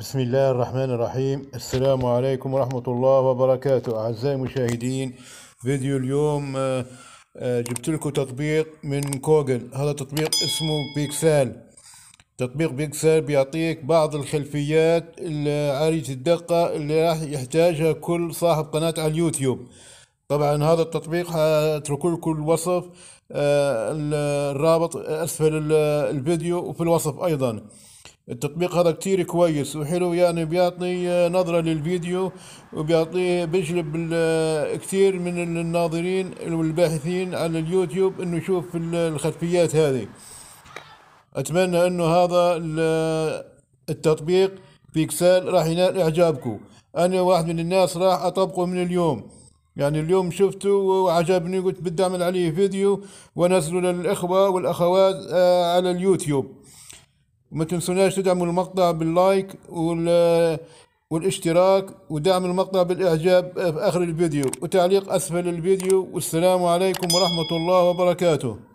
بسم الله الرحمن الرحيم السلام عليكم ورحمة الله وبركاته أعزائي المشاهدين فيديو اليوم آه، آه، جبت لكم تطبيق من جوجل هذا تطبيق اسمه بيكسال تطبيق بيكسل بيعطيك بعض الخلفيات عالية الدقة اللي راح يحتاجها كل صاحب قناة على اليوتيوب طبعا هذا التطبيق هترك لكم الوصف آه، الرابط أسفل الفيديو وفي الوصف أيضا التطبيق هذا كتير كويس وحلو يعني بيعطي نظرة للفيديو وبيعطي بيجلب كتير من الناظرين والباحثين على اليوتيوب انه يشوف الخلفيات هذه اتمنى انه هذا التطبيق بيكسال راح ينال اعجابكم انا واحد من الناس راح اطبقه من اليوم يعني اليوم شفته وعجبني قلت بدي اعمل عليه فيديو وانزله للاخوه والاخوات آه، على اليوتيوب وما تنسوناش تدعموا المقطع باللايك وال والاشتراك ودعم المقطع بالإعجاب في آخر الفيديو وتعليق أسفل الفيديو والسلام عليكم ورحمة الله وبركاته